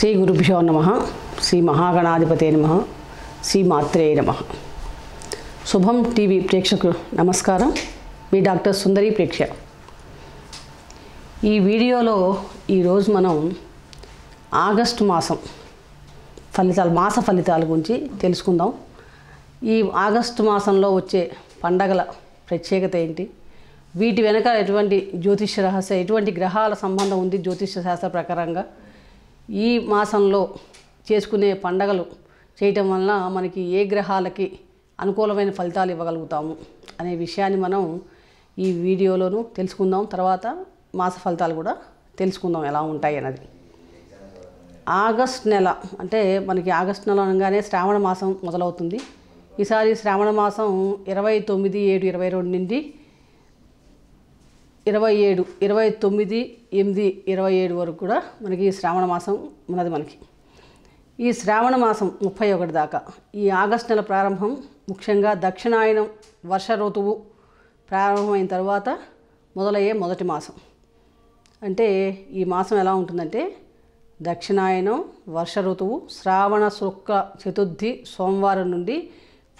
శ్రీ గురుభ్యో నమ శ్రీ మహాగణాధిపతే నమ శ్రీ మాత్రేయ నమ శుభం టీవీ ప్రేక్షకు నమస్కారం మీ డాక్టర్ సుందరి ప్రేక్ష ఈ వీడియోలో ఈరోజు మనం ఆగస్టు మాసం ఫలితాలు మాస ఫలితాల గురించి తెలుసుకుందాం ఈ ఆగస్టు మాసంలో వచ్చే పండగల ప్రత్యేకత ఏంటి వీటి వెనక ఎటువంటి జ్యోతిష్య రహస్య ఎటువంటి గ్రహాల సంబంధం ఉంది జ్యోతిష్య శాస్త్ర ప్రకారంగా ఈ మాసంలో చేసుకునే పండగలు చేయటం వలన మనకి ఏ గ్రహాలకి అనుకూలమైన ఫలితాలు ఇవ్వగలుగుతాము అనే విషయాన్ని మనం ఈ వీడియోలోనూ తెలుసుకుందాం తర్వాత మాస ఫలితాలు కూడా తెలుసుకుందాం ఎలా ఉంటాయి అన్నది ఆగస్ట్ నెల అంటే మనకి ఆగస్ట్ నెల అనగానే శ్రావణ మాసం మొదలవుతుంది ఈసారి శ్రావణ మాసం ఇరవై తొమ్మిది ఏడు ఇరవై రెండు నుండి ఇరవై ఏడు ఇరవై తొమ్మిది ఎనిమిది ఇరవై ఏడు వరకు కూడా మనకి శ్రావణ మాసం ఉన్నది మనకి ఈ శ్రావణ మాసం ముప్పై ఒకటి దాకా ఈ ఆగస్టు నెల ప్రారంభం ముఖ్యంగా దక్షిణాయనం వర్ష ఋతువు ప్రారంభమైన తర్వాత మొదలయ్యే మొదటి మాసం అంటే ఈ మాసం ఎలా ఉంటుందంటే దక్షిణాయనం వర్ష ఋతువు శ్రావణ శుక్ల చతుర్థి సోమవారం నుండి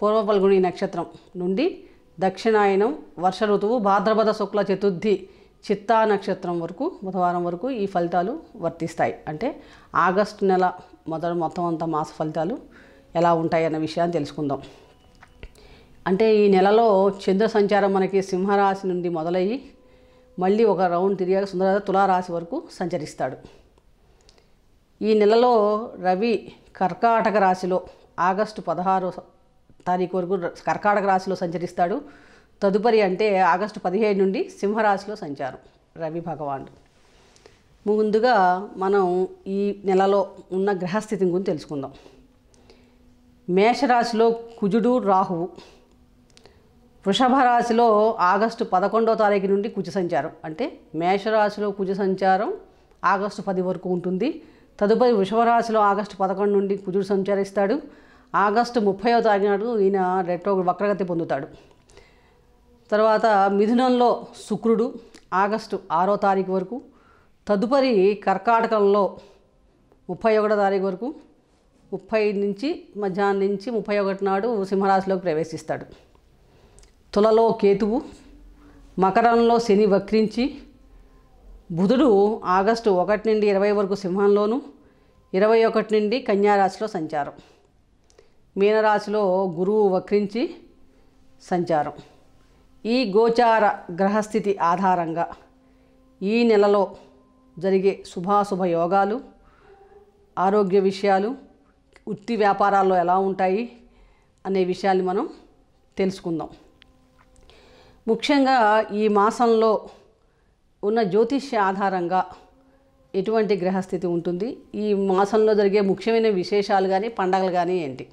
పూర్వపల్గుని నక్షత్రం నుండి దక్షిణాయనం వర్ష ఋతువు భాద్రపద శుక్ల చతుర్థి చిత్తా నక్షత్రం వరకు బుధవారం వరకు ఈ ఫలితాలు వర్తిస్తాయి అంటే ఆగస్టు నెల మొదటి మొత్తం అంత మాస ఫలితాలు ఎలా ఉంటాయి అన్న విషయాన్ని తెలుసుకుందాం అంటే ఈ నెలలో చంద్ర సంచారం మనకి సింహరాశి నుండి మొదలయ్యి మళ్ళీ ఒక రౌండ్ తిరిగాక సుందర తులారాశి వరకు సంచరిస్తాడు ఈ నెలలో రవి కర్కాటక రాశిలో ఆగస్టు పదహారు తారీఖు వరకు కర్కాటక రాశిలో సంచరిస్తాడు తదుపరి అంటే ఆగస్టు పదిహేడు నుండి సింహరాశిలో సంచారం రవి భగవానుడు ముందుగా మనం ఈ నెలలో ఉన్న గ్రహస్థితి గురించి తెలుసుకుందాం మేషరాశిలో కుజుడు రాహువు వృషభ రాశిలో ఆగస్టు పదకొండవ తారీఖు నుండి కుజ సంచారం అంటే మేషరాశిలో కుజ సంచారం ఆగస్టు పది వరకు ఉంటుంది తదుపరి వృషభ రాశిలో ఆగస్టు పదకొండు నుండి కుజుడు సంచరిస్తాడు ఆగస్టు ముప్పైవ తారీఖు నాడు ఈయన రెట్రో వక్రగతి పొందుతాడు తర్వాత మిథునంలో శుక్రుడు ఆగస్టు ఆరో తారీఖు వరకు తదుపరి కర్కాటకంలో ముప్పై ఒకటో తారీఖు వరకు ముప్పై నుంచి మధ్యాహ్నం నుంచి ముప్పై ఒకటి నాడు సింహరాశిలోకి ప్రవేశిస్తాడు తులలో కేతువు మకరంలో శని వక్రించి బుధుడు ఆగస్టు ఒకటి నుండి ఇరవై వరకు సింహంలోను ఇరవై ఒకటి నుండి కన్యారాశిలో సంచారం మీనరాశిలో గురువు వక్రించి సంచారం ఈ గోచార గ్రహస్థితి ఆధారంగా ఈ నెలలో జరిగే శుభాశుభ యోగాలు ఆరోగ్య విషయాలు వృత్తి వ్యాపారాల్లో ఎలా ఉంటాయి అనే విషయాన్ని మనం తెలుసుకుందాం ముఖ్యంగా ఈ మాసంలో ఉన్న జ్యోతిష్య ఆధారంగా ఎటువంటి గ్రహస్థితి ఉంటుంది ఈ మాసంలో జరిగే ముఖ్యమైన విశేషాలు కానీ పండగలు కానీ ఏంటి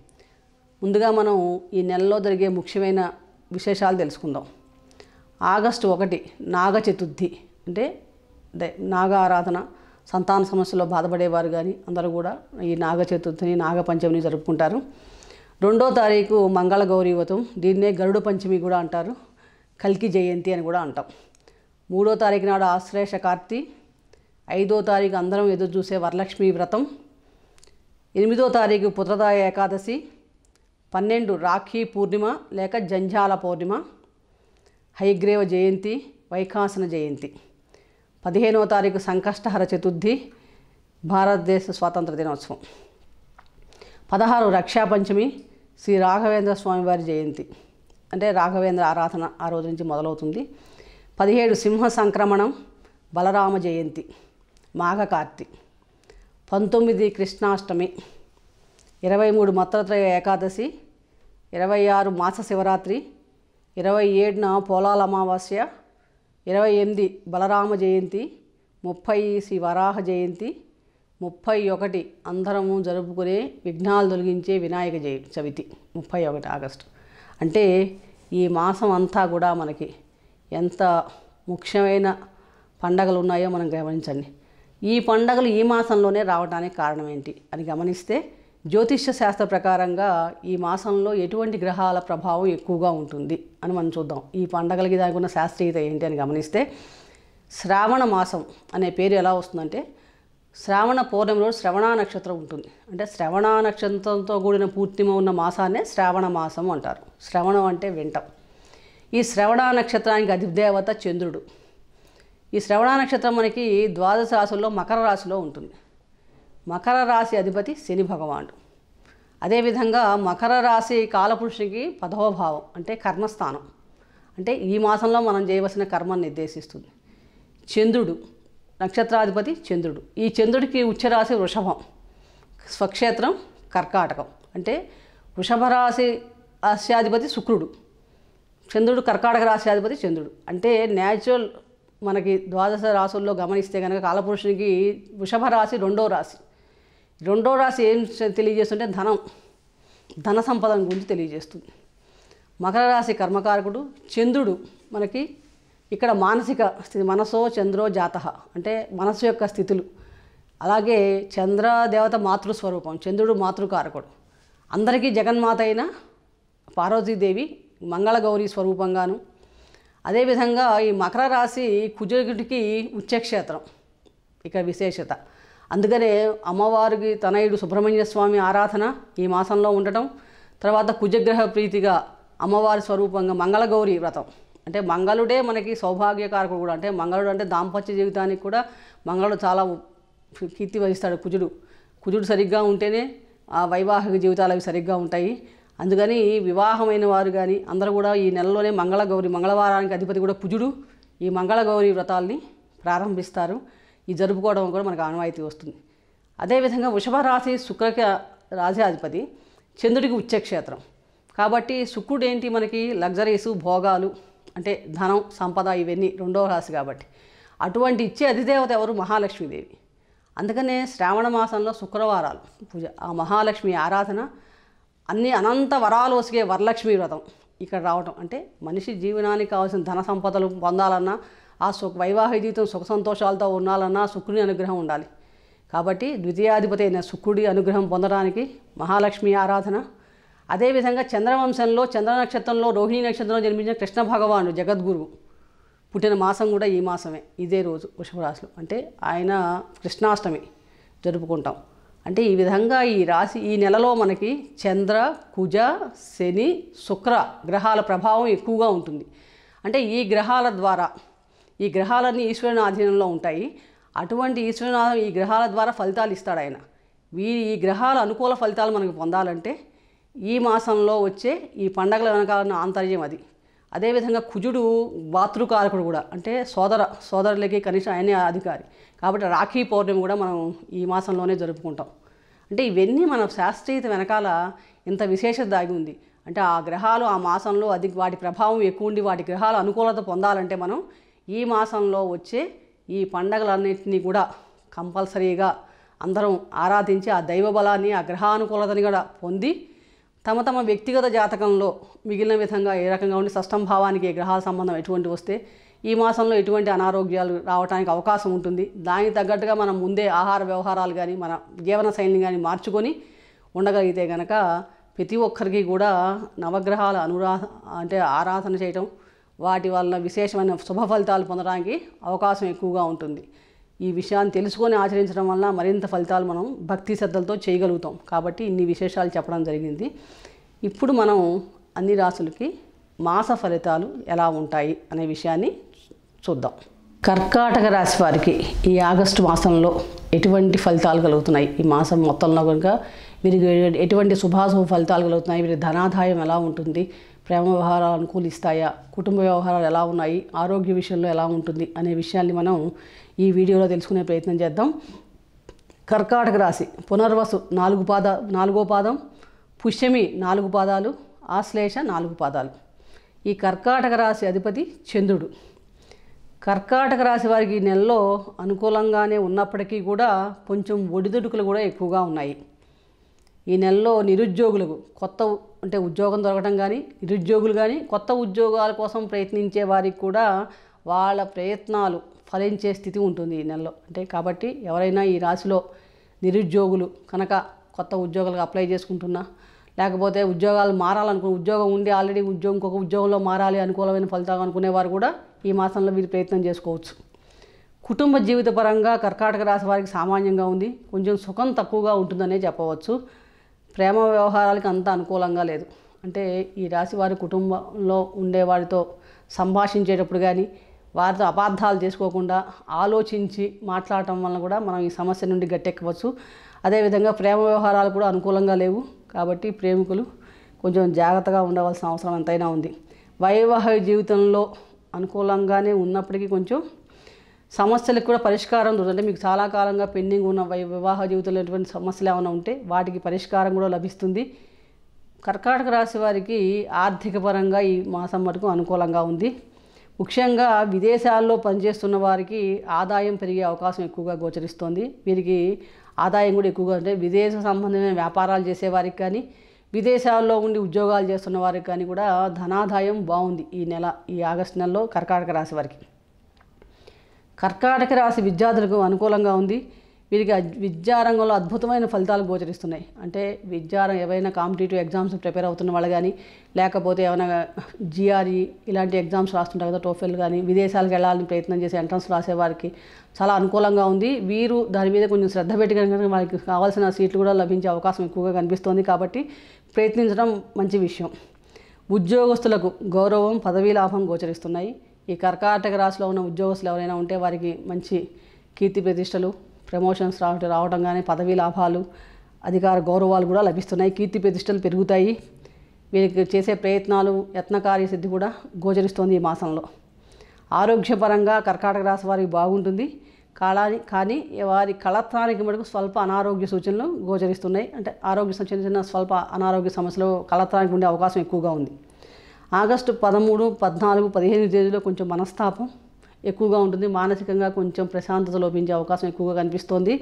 ముందుగా మనం ఈ నెలలో జరిగే ముఖ్యమైన విశేషాలు తెలుసుకుందాం ఆగస్టు ఒకటి నాగ చతుర్థి అంటే నాగ ఆరాధన సంతాన సమస్యలో బాధపడేవారు కానీ అందరూ కూడా ఈ నాగ చతుర్థిని నాగ పంచమిని జరుపుకుంటారు రెండో తారీఖు మంగళ గౌరీ దీన్నే గరుడ పంచమి కూడా అంటారు కల్కి జయంతి అని కూడా అంటాం మూడో తారీఖు నాడు ఆశ్రేష కార్తీ ఐదో తారీఖు అందరం ఎదురు చూసే వరలక్ష్మి వ్రతం ఎనిమిదో తారీఖు పుత్రదాయ ఏకాదశి పన్నెండు రాఖీ పూర్ణిమ లేక జంజాల పౌర్ణిమ హైగ్రేవ జయంతి వైకాసన జయంతి పదిహేనవ తారీఖు సంకష్టహర చతుర్థి భారతదేశ స్వాతంత్ర దినోత్సవం పదహారు రక్షాపంచమి శ్రీ రాఘవేంద్ర స్వామివారి జయంతి అంటే రాఘవేంద్ర ఆరాధన ఆ రోజు నుంచి మొదలవుతుంది పదిహేడు సింహ సంక్రమణం బలరామ జయంతి మాఘకార్తి పంతొమ్మిది కృష్ణాష్టమి ఇరవై మూడు మత్రత్రయ ఏకాదశి ఇరవై ఆరు మాస శివరాత్రి ఇరవై ఏడున పోలాల అమావాస్య ఇరవై ఎనిమిది బలరామ జయంతి ముప్పై శ్రీ వరాహ జయంతి ముప్పై ఒకటి అందరము జరుపుకునే విఘ్నాలు తొలగించే వినాయక జయ చవితి ముప్పై ఒకటి ఆగస్టు అంటే ఈ మాసం అంతా కూడా మనకి ఎంత ముఖ్యమైన పండగలు ఉన్నాయో మనం గమనించండి ఈ పండగలు ఈ మాసంలోనే రావడానికి కారణం ఏంటి అని గమనిస్తే జ్యోతిష్య శాస్త్ర ప్రకారంగా ఈ మాసంలో ఎటువంటి గ్రహాల ప్రభావం ఎక్కువగా ఉంటుంది అని మనం చూద్దాం ఈ పండగలకి దానికి ఉన్న శాస్త్రీయత ఏంటి అని గమనిస్తే శ్రావణ మాసం అనే పేరు ఎలా వస్తుందంటే శ్రావణ పౌర్ణమి రోజు శ్రవణ నక్షత్రం ఉంటుంది అంటే శ్రవణ నక్షత్రంతో కూడిన పూర్ణిమ ఉన్న మాసాన్నే శ్రావణ మాసం అంటారు శ్రవణం అంటే వింటం ఈ శ్రవణ నక్షత్రానికి అధిదేవత చంద్రుడు ఈ శ్రవణ నక్షత్రం మనకి ద్వాదశ రాశుల్లో మకర రాశిలో ఉంటుంది మకర రాశి అధిపతి శని భగవానుడు అదేవిధంగా మకర రాశి కాలపురుషునికి పదవ భావం అంటే కర్మస్థానం అంటే ఈ మాసంలో మనం చేయవలసిన కర్మను నిర్దేశిస్తుంది చంద్రుడు నక్షత్రాధిపతి చంద్రుడు ఈ చంద్రుడికి ఉచ్చరాశి వృషభం స్వక్షేత్రం కర్కాటకం అంటే వృషభ రాశి రాశ్యాధిపతి శుక్రుడు చంద్రుడు కర్కాటక రాశ్యాధిపతి చంద్రుడు అంటే న్యాచురల్ మనకి ద్వాదశ రాసుల్లో గమనిస్తే కనుక కాలపురుషునికి వృషభ రాశి రెండో రాశి రెండో రాశి ఏం తెలియజేస్తుంటే ధనం ధన సంపదన గురించి తెలియజేస్తుంది మకర రాశి కర్మకారకుడు చంద్రుడు మనకి ఇక్కడ మానసిక స్థితి మనసో చంద్రో జాత అంటే మనసు యొక్క స్థితులు అలాగే చంద్ర దేవత మాతృస్వరూపం చంద్రుడు మాతృకారకుడు అందరికీ జగన్మాత అయిన పార్వతీదేవి మంగళగౌరీ స్వరూపంగాను అదేవిధంగా ఈ మకర రాశి కుజుడికి ఉచ్చక్షేత్రం ఇక విశేషత అందుకనే అమ్మవారికి తనయుడు సుబ్రహ్మణ్య స్వామి ఆరాధన ఈ మాసంలో ఉండటం తర్వాత కుజగ్రహ ప్రీతిగా అమ్మవారి స్వరూపంగా మంగళగౌరి వ్రతం అంటే మంగళుడే మనకి సౌభాగ్యకారకుడు కూడా అంటే మంగళుడు అంటే దాంపత్య జీవితానికి కూడా మంగళుడు చాలా కీర్తి వహిస్తాడు కుజుడు కుజుడు సరిగ్గా ఉంటేనే ఆ వైవాహిక జీవితాలు అవి సరిగ్గా ఉంటాయి అందుకని వివాహమైన వారు కానీ అందరూ కూడా ఈ నెలలోనే మంగళగౌరి మంగళవారానికి అధిపతి కూడా కుజుడు ఈ మంగళగౌరి వ్రతాల్ని ప్రారంభిస్తారు ఈ జరుపుకోవడం కూడా మనకు ఆనవాయితీ వస్తుంది అదేవిధంగా వృషభ రాశి శుక్రకి రాజ్యాధిపతి చంద్రుడికి ఉచ్చక్షేత్రం కాబట్టి శుక్రుడు ఏంటి మనకి లగ్జరీస్ భోగాలు అంటే ధనం సంపద ఇవన్నీ రెండవ రాశి కాబట్టి అటువంటి ఇచ్చే అధిదేవత ఎవరు మహాలక్ష్మీదేవి అందుకనే శ్రావణ మాసంలో శుక్రవారాలు పూజ ఆ మహాలక్ష్మి ఆరాధన అన్ని అనంత వరాలు వసిగే వరలక్ష్మి వ్రతం ఇక్కడ రావటం అంటే మనిషి జీవనానికి కావాల్సిన ధన సంపదలు పొందాలన్నా ఆ సుఖ వైవాహిక జీవితం సుఖ సంతోషాలతో ఉండాలన్నా శుక్రుని అనుగ్రహం ఉండాలి కాబట్టి ద్వితీయాధిపతి అయిన శుక్రుడి అనుగ్రహం పొందడానికి మహాలక్ష్మి ఆరాధన అదేవిధంగా చంద్రవంశంలో చంద్ర నక్షత్రంలో రోహిణి నక్షత్రంలో జన్మించిన కృష్ణ భగవానుడు జగద్గురు పుట్టిన మాసం కూడా ఈ మాసమే ఇదే రోజు వృషభరాశిలో అంటే ఆయన కృష్ణాష్టమి జరుపుకుంటాం అంటే ఈ విధంగా ఈ రాశి ఈ నెలలో మనకి చంద్ర కుజ శని శుక్ర గ్రహాల ప్రభావం ఎక్కువగా ఉంటుంది అంటే ఈ గ్రహాల ద్వారా ఈ గ్రహాలన్నీ ఈశ్వరుని ఆధీనంలో ఉంటాయి అటువంటి ఈశ్వరుని ఈ గ్రహాల ద్వారా ఫలితాలు ఇస్తాడు ఆయన వీరి ఈ గ్రహాల అనుకూల ఫలితాలు మనకు పొందాలంటే ఈ మాసంలో వచ్చే ఈ పండగల వెనకాల ఆంతర్యం అది అదేవిధంగా కుజుడు భాతృకారకుడు కూడా అంటే సోదర సోదరులకి కనీసం ఆయనే అధికారి కాబట్టి రాఖీ పౌర్ణమి కూడా మనం ఈ మాసంలోనే జరుపుకుంటాం అంటే ఇవన్నీ మన శాస్త్రీయత వెనకాల ఇంత విశేషత దాగి ఉంది అంటే ఆ గ్రహాలు ఆ మాసంలో అది వాటి ప్రభావం ఎక్కువ ఉండి వాటి గ్రహాలు అనుకూలత పొందాలంటే మనం ఈ మాసంలో వచ్చే ఈ పండగలన్నింటినీ కూడా కంపల్సరీగా అందరం ఆరాధించి ఆ దైవ బలాన్ని ఆ గ్రహానుకూలతని కూడా పొంది తమ తమ వ్యక్తిగత జాతకంలో మిగిలిన విధంగా ఏ రకంగా ఉండి సష్టం భావానికి గ్రహాల సంబంధం ఎటువంటి వస్తే ఈ మాసంలో ఎటువంటి అనారోగ్యాలు రావడానికి అవకాశం ఉంటుంది దానికి తగ్గట్టుగా మనం ముందే ఆహార వ్యవహారాలు కానీ మన జీవన శైలిని కానీ మార్చుకొని ఉండగలిగితే కనుక ప్రతి ఒక్కరికి కూడా నవగ్రహాల అనురా అంటే ఆరాధన చేయటం వాటి వలన విశేషమైన శుభ ఫలితాలు పొందడానికి అవకాశం ఎక్కువగా ఉంటుంది ఈ విషయాన్ని తెలుసుకొని ఆచరించడం వలన మరింత ఫలితాలు మనం భక్తి శ్రద్ధలతో చేయగలుగుతాం కాబట్టి ఇన్ని విశేషాలు చెప్పడం జరిగింది ఇప్పుడు మనం అన్ని రాసులకి మాస ఫలితాలు ఎలా ఉంటాయి అనే విషయాన్ని చూద్దాం కర్కాటక రాశి వారికి ఈ ఆగస్టు మాసంలో ఎటువంటి ఫలితాలు కలుగుతున్నాయి ఈ మాసం మొత్తంలో కనుక వీరికి ఎటువంటి శుభాశుభ ఫలితాలు కలుగుతున్నాయి వీరి ధనాదాయం ఎలా ఉంటుంది ప్రేమ వ్యవహారాలు అనుకూలిస్తాయా కుటుంబ వ్యవహారాలు ఎలా ఉన్నాయి ఆరోగ్య విషయంలో ఎలా ఉంటుంది అనే విషయాన్ని మనం ఈ వీడియోలో తెలుసుకునే ప్రయత్నం చేద్దాం కర్కాటక రాశి పునర్వసు నాలుగు పాద నాలుగో పాదం పుష్యమి నాలుగు పాదాలు ఆశ్లేష నాలుగు పాదాలు ఈ కర్కాటక రాశి అధిపతి చంద్రుడు కర్కాటక రాశి వారికి ఈ నెలలో అనుకూలంగానే ఉన్నప్పటికీ కూడా కొంచెం ఒడిదుడుకులు కూడా ఎక్కువగా ఉన్నాయి ఈ నెలలో నిరుద్యోగులకు కొత్త అంటే ఉద్యోగం దొరకడం కానీ నిరుద్యోగులు కానీ కొత్త ఉద్యోగాల కోసం ప్రయత్నించే వారికి కూడా వాళ్ళ ప్రయత్నాలు ఫలించే స్థితి ఉంటుంది ఈ నెలలో అంటే కాబట్టి ఎవరైనా ఈ రాశిలో నిరుద్యోగులు కనుక కొత్త ఉద్యోగాలకు అప్లై చేసుకుంటున్నా లేకపోతే ఉద్యోగాలు మారాలనుకున్న ఉద్యోగం ఉండి ఆల్రెడీ ఉద్యోగం ఒక ఉద్యోగంలో మారాలి అనుకూలమైన ఫలితాలు అనుకునేవారు కూడా ఈ మాసంలో వీరు ప్రయత్నం చేసుకోవచ్చు కుటుంబ జీవిత పరంగా కర్కాటక రాశి వారికి సామాన్యంగా ఉంది కొంచెం సుఖం తక్కువగా ఉంటుందనే చెప్పవచ్చు ప్రేమ వ్యవహారాలకు అంత అనుకూలంగా లేదు అంటే ఈ రాశి వారి కుటుంబంలో ఉండేవారితో సంభాషించేటప్పుడు కానీ వారితో అబార్థాలు చేసుకోకుండా ఆలోచించి మాట్లాడటం వల్ల కూడా మనం ఈ సమస్య నుండి గట్టెక్కవచ్చు అదేవిధంగా ప్రేమ వ్యవహారాలు కూడా అనుకూలంగా లేవు కాబట్టి ప్రేమికులు కొంచెం జాగ్రత్తగా ఉండవలసిన అవసరం ఎంతైనా ఉంది వైవాహిక జీవితంలో అనుకూలంగానే ఉన్నప్పటికీ కొంచెం సమస్యలకు కూడా పరిష్కారం దొరుకుతుంది మీకు చాలా కాలంగా పెండింగ్ ఉన్న వివాహ జీవితంలో ఎటువంటి సమస్యలు ఏమైనా ఉంటే వాటికి పరిష్కారం కూడా లభిస్తుంది కర్కాటక రాశి వారికి ఆర్థిక పరంగా ఈ మాసం మటుకు అనుకూలంగా ఉంది ముఖ్యంగా విదేశాల్లో పనిచేస్తున్న వారికి ఆదాయం పెరిగే అవకాశం ఎక్కువగా గోచరిస్తోంది వీరికి ఆదాయం కూడా ఎక్కువగా ఉంటాయి విదేశ సంబంధమైన వ్యాపారాలు చేసేవారికి కానీ విదేశాల్లో ఉండి ఉద్యోగాలు చేస్తున్న వారికి కానీ కూడా ధనాదాయం బాగుంది ఈ నెల ఈ ఆగస్టు నెలలో కర్కాటక రాశి వారికి కర్కాటక రాశి విద్యార్థులకు అనుకూలంగా ఉంది వీరికి విద్యారంగంలో అద్భుతమైన ఫలితాలు గోచరిస్తున్నాయి అంటే విద్యారం ఏవైనా కాంపిటేటివ్ ఎగ్జామ్స్ ప్రిపేర్ అవుతున్న వాళ్ళు కానీ లేకపోతే ఏమైనా జిఆర్ఈ ఇలాంటి ఎగ్జామ్స్ రాస్తుంటారు కదా టోఫెల్ కానీ విదేశాలకు వెళ్ళాలని ప్రయత్నం చేసి ఎంట్రన్స్ రాసేవారికి చాలా అనుకూలంగా ఉంది వీరు దాని మీద కొంచెం శ్రద్ధ పెట్టి కనుక వారికి కావాల్సిన సీట్లు కూడా లభించే అవకాశం ఎక్కువగా కనిపిస్తోంది కాబట్టి ప్రయత్నించడం మంచి విషయం ఉద్యోగస్తులకు గౌరవం పదవీ లాభం గోచరిస్తున్నాయి ఈ కర్కాటక రాశిలో ఉన్న ఉద్యోగస్తులు ఎవరైనా ఉంటే వారికి మంచి కీర్తి ప్రతిష్టలు ప్రమోషన్స్ రావటం రావడం కానీ పదవీ లాభాలు అధికార గౌరవాలు కూడా లభిస్తున్నాయి కీర్తి ప్రతిష్టలు పెరుగుతాయి వీరికి చేసే ప్రయత్నాలు యత్నకార్య సిద్ధి కూడా గోచరిస్తోంది ఈ మాసంలో ఆరోగ్యపరంగా కర్కాటక రాశి వారికి బాగుంటుంది కాలాని కానీ వారి కళత్వానికి మటుకు స్వల్ప అనారోగ్య సూచనలు గోచరిస్తున్నాయి అంటే ఆరోగ్య చిన్న చిన్న స్వల్ప అనారోగ్య సమస్యలు కళత్వానికి ఉండే అవకాశం ఎక్కువగా ఉంది ఆగస్టు పదమూడు పద్నాలుగు పదిహేను తేదీలో కొంచెం మనస్తాపం ఎక్కువగా ఉంటుంది మానసికంగా కొంచెం ప్రశాంతత లోపించే అవకాశం ఎక్కువగా కనిపిస్తోంది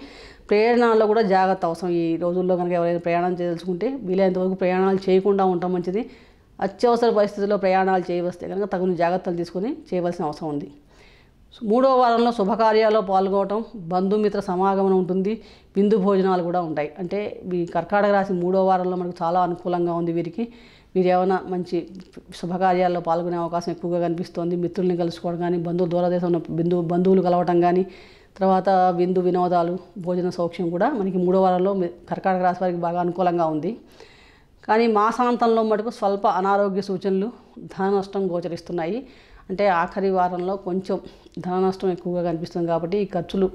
ప్రయాణాల్లో కూడా జాగ్రత్త అవసరం ఈ రోజుల్లో కనుక ఎవరైనా ప్రయాణం చేయదలుచుకుంటే వీలైనంతవరకు ప్రయాణాలు చేయకుండా ఉండటం మంచిది అత్యవసర పరిస్థితుల్లో ప్రయాణాలు చేయవస్తే కనుక తగిన జాగ్రత్తలు తీసుకొని చేయవలసిన అవసరం ఉంది మూడవ వారంలో శుభకార్యాల్లో పాల్గొవటం బంధుమిత్ర సమాగమనం ఉంటుంది విందు భోజనాలు కూడా ఉంటాయి అంటే ఈ కర్కాటక రాశి మూడవ వారంలో మనకు చాలా అనుకూలంగా ఉంది వీరికి మీరు ఏమైనా మంచి శుభకార్యాల్లో పాల్గొనే అవకాశం ఎక్కువగా కనిపిస్తోంది మిత్రుల్ని కలుసుకోవడం కానీ బంధువు ఉన్న బిందు బంధువులు కలవటం కానీ తర్వాత విందు వినోదాలు భోజన సౌక్ష్యం కూడా మనకి మూడో వారంలో కర్కాటక రాశి వారికి బాగా అనుకూలంగా ఉంది కానీ మాసాంతంలో మటుకు స్వల్ప అనారోగ్య సూచనలు ధన నష్టం గోచరిస్తున్నాయి అంటే ఆఖరి వారంలో కొంచెం ధన నష్టం ఎక్కువగా కనిపిస్తుంది కాబట్టి ఈ ఖర్చులు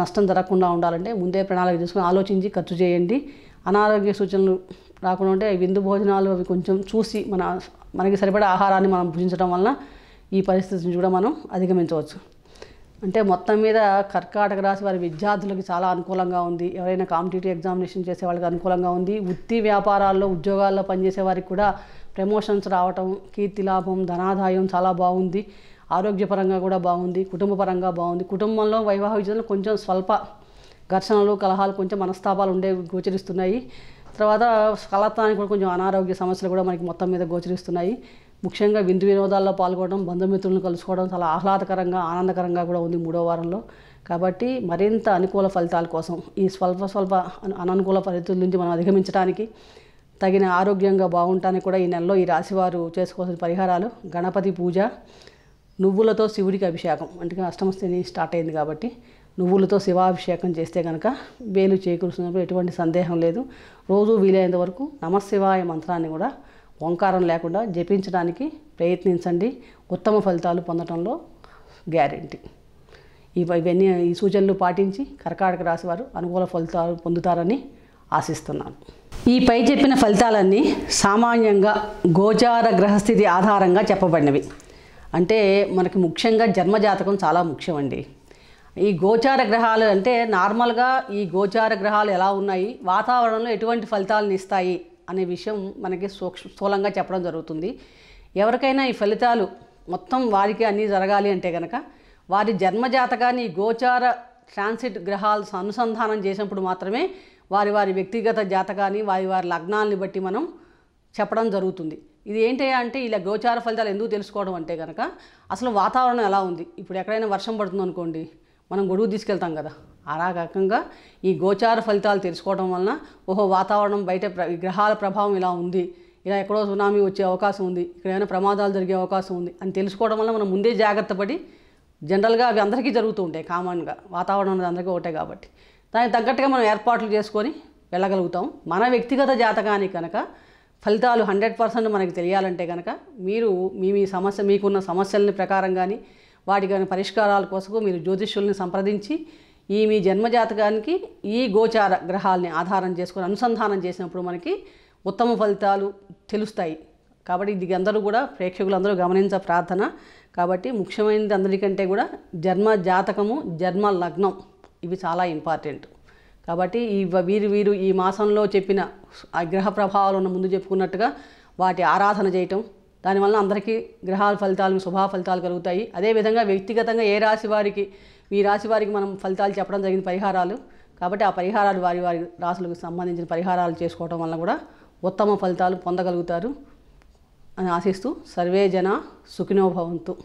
నష్టం జరగకుండా ఉండాలంటే ముందే ప్రణాళిక చేసుకుని ఆలోచించి ఖర్చు చేయండి అనారోగ్య సూచనలు రాకుండా ఉంటే విందు భోజనాలు అవి కొంచెం చూసి మన మనకి సరిపడే ఆహారాన్ని మనం భుజించడం వలన ఈ పరిస్థితిని కూడా మనం అధిగమించవచ్చు అంటే మొత్తం మీద కర్కాటక రాశి వారి విద్యార్థులకు చాలా అనుకూలంగా ఉంది ఎవరైనా కాంపిటేటివ్ ఎగ్జామినేషన్ చేసే వాళ్ళకి అనుకూలంగా ఉంది వృత్తి వ్యాపారాల్లో ఉద్యోగాల్లో పనిచేసే వారికి కూడా ప్రమోషన్స్ రావటం కీర్తి లాభం ధనాదాయం చాలా బాగుంది ఆరోగ్యపరంగా కూడా బాగుంది కుటుంబపరంగా బాగుంది కుటుంబంలో వైవాహిక కొంచెం స్వల్ప ఘర్షణలు కలహాలు కొంచెం మనస్తాపాలు ఉండే గోచరిస్తున్నాయి తర్వాత కళాత్మకానికి కూడా కొంచెం అనారోగ్య సమస్యలు కూడా మనకి మొత్తం మీద గోచరిస్తున్నాయి ముఖ్యంగా విందు వినోదాల్లో పాల్గొనడం బంధుమిత్రులను కలుసుకోవడం చాలా ఆహ్లాదకరంగా ఆనందకరంగా కూడా ఉంది మూడో వారంలో కాబట్టి మరింత అనుకూల ఫలితాల కోసం ఈ స్వల్ప స్వల్ప అననుకూల పరిస్థితుల నుంచి మనం అధిగమించడానికి తగిన ఆరోగ్యంగా బాగుంటానికి కూడా ఈ నెలలో ఈ రాశివారు చేసుకోవాల్సిన పరిహారాలు గణపతి పూజ నువ్వులతో శివుడికి అభిషేకం అంటే అష్టమస్థిని స్టార్ట్ అయింది కాబట్టి నువ్వులతో శివాభిషేకం చేస్తే కనుక వేలు చేకూరుస్తున్నప్పుడు ఎటువంటి సందేహం లేదు రోజు వీలైనంత వరకు నమశివాయ మంత్రాన్ని కూడా ఓంకారం లేకుండా జపించడానికి ప్రయత్నించండి ఉత్తమ ఫలితాలు పొందడంలో గ్యారంటీ ఇవన్నీ ఈ సూచనలు పాటించి కర్కాటక రాసి వారు అనుకూల ఫలితాలు పొందుతారని ఆశిస్తున్నాను ఈ పై చెప్పిన ఫలితాలన్నీ సామాన్యంగా గోచార గ్రహస్థితి ఆధారంగా చెప్పబడినవి అంటే మనకి ముఖ్యంగా జన్మజాతకం చాలా ముఖ్యమండి ఈ గోచార గ్రహాలు అంటే నార్మల్గా ఈ గోచార గ్రహాలు ఎలా ఉన్నాయి వాతావరణంలో ఎటువంటి ఫలితాలను ఇస్తాయి అనే విషయం మనకి సూక్ష్మ స్థూలంగా చెప్పడం జరుగుతుంది ఎవరికైనా ఈ ఫలితాలు మొత్తం వారికి అన్నీ జరగాలి అంటే కనుక వారి జన్మజాతకాన్ని గోచార ట్రాన్సిట్ గ్రహాలు అనుసంధానం చేసినప్పుడు మాత్రమే వారి వారి వ్యక్తిగత జాతకాన్ని వారి వారి లగ్నాలని బట్టి మనం చెప్పడం జరుగుతుంది ఇది ఏంటి అంటే ఇలా గోచార ఫలితాలు ఎందుకు తెలుసుకోవడం అంటే కనుక అసలు వాతావరణం ఎలా ఉంది ఇప్పుడు ఎక్కడైనా వర్షం పడుతుంది అనుకోండి మనం గొడుగు తీసుకెళ్తాం కదా అలా రకంగా ఈ గోచార ఫలితాలు తెలుసుకోవడం వలన ఓహో వాతావరణం బయట గ్రహాల ప్రభావం ఇలా ఉంది ఇలా ఎక్కడో సునామీ వచ్చే అవకాశం ఉంది ఇక్కడ ఏమైనా ప్రమాదాలు జరిగే అవకాశం ఉంది అని తెలుసుకోవడం వల్ల మనం ముందే జాగ్రత్త పడి జనరల్గా అవి అందరికీ జరుగుతూ ఉంటాయి కామన్గా వాతావరణం అనేది అందరికీ ఒకటే కాబట్టి దానికి తగ్గట్టుగా మనం ఏర్పాట్లు చేసుకొని వెళ్ళగలుగుతాం మన వ్యక్తిగత జాతకానికి కనుక ఫలితాలు హండ్రెడ్ పర్సెంట్ మనకి తెలియాలంటే కనుక మీరు మీ మీ సమస్య మీకున్న సమస్యలని ప్రకారం కానీ వాటికి పరిష్కారాల కోసం మీరు జ్యోతిష్యుల్ని సంప్రదించి ఈ మీ జన్మజాతకానికి ఈ గోచార గ్రహాలని ఆధారం చేసుకుని అనుసంధానం చేసినప్పుడు మనకి ఉత్తమ ఫలితాలు తెలుస్తాయి కాబట్టి ఇది అందరూ కూడా ప్రేక్షకులందరూ గమనించ ప్రార్థన కాబట్టి ముఖ్యమైనది అందరికంటే కూడా జన్మ జాతకము జన్మ లగ్నం ఇవి చాలా ఇంపార్టెంట్ కాబట్టి ఈ వీరు వీరు ఈ మాసంలో చెప్పిన ఆ గ్రహ ప్రభావాలు ఉన్న ముందు చెప్పుకున్నట్టుగా వాటి ఆరాధన చేయటం దానివల్ల అందరికీ గ్రహాల ఫలితాలు శుభా ఫలితాలు కలుగుతాయి అదేవిధంగా వ్యక్తిగతంగా ఏ రాశి వారికి మీ రాశి వారికి మనం ఫలితాలు చెప్పడం జరిగిన పరిహారాలు కాబట్టి ఆ పరిహారాలు వారి వారి రాసులకు సంబంధించిన పరిహారాలు చేసుకోవడం వల్ల కూడా ఉత్తమ ఫలితాలు పొందగలుగుతారు అని ఆశిస్తూ సర్వే జన సుఖినోభవంతు